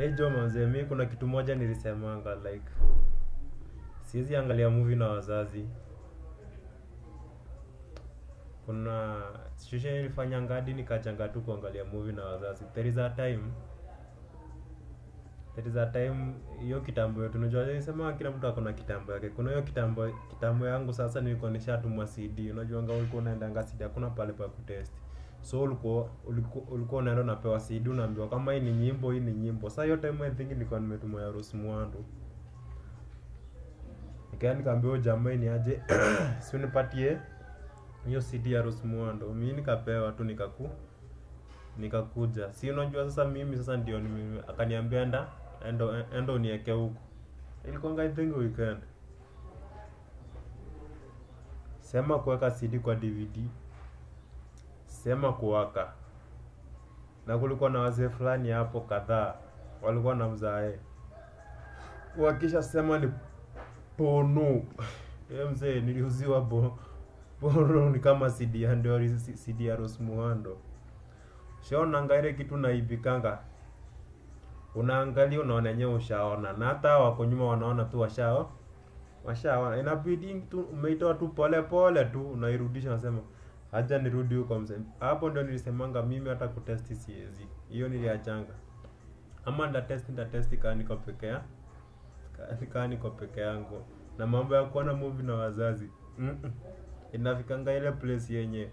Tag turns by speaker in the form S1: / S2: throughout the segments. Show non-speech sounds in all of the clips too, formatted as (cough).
S1: Hey jo mi kuna kitu moja nilisemanga like siwezi angalia movie na wazazi. Kuna situation ilifanya ngadi nikachanga tu kuangalia movie na wazazi. There is a time there is a time hiyo kitambo yetu, unajua nisema kila mtu akona kitambo yake. Kuna hiyo kitambo kitambo yangu sasa, nilikuwa nishatumwa CD. Unajuanga ulikuwa unaendanga CD, hakuna pale pa kutesti so ulikuwa ulikuwa unaenda unapewa CD unaambiwa kama hii ni nyimbo hii ni nyimbo saa hiyo time I think nilikuwa nimetumwa ya Rose mwandu nikaenda nikaambiwa jamaa ni aje (clears throat) si unipatie hiyo CD ya Rose mwandu mimi nikapewa tu nikaku nikakuja si unajua sasa mimi sasa ndio akaniambia enda endo endo nieke huko ilikuwa I think weekend sema kuweka CD kwa DVD sema kuwaka, na kulikuwa na wazee fulani hapo kadhaa walikuwa na mzae wakisha sema ni ponu (laughs) ee mzee, niliuziwa bo ponu ni kama sidiandori sidiaros muhando shaonanga ile kitu naibikanga unaangalia unaona nyewe ushaona na hata wako nyuma wanaona tu washao washao, inabidi tu umeitoa tu pole pole tu unairudisha unasema acha nirudi huko mzee. Hapo ndo nilisemanga mimi hata kutesti siwezi, hiyo niliachanga, ama nda test nda test kaa niko peke pekea kaa niko peke yangu, na mambo ya kuona movie na wazazi mm -mm. Inafikanga ile place yenye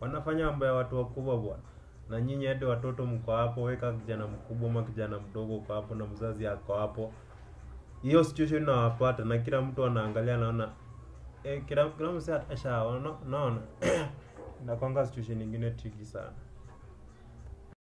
S1: wanafanya mambo ya watu wakubwa bwana, na nyinyi hadi watoto mko hapo, weka kijana mkubwa ama kijana mdogo kwa hapo na mzazi yako hapo, hiyo situation inawapata na kila mtu anaangalia, naona eh, kila kila mtu ashaona naona nakwanga situation ingine tricky sana.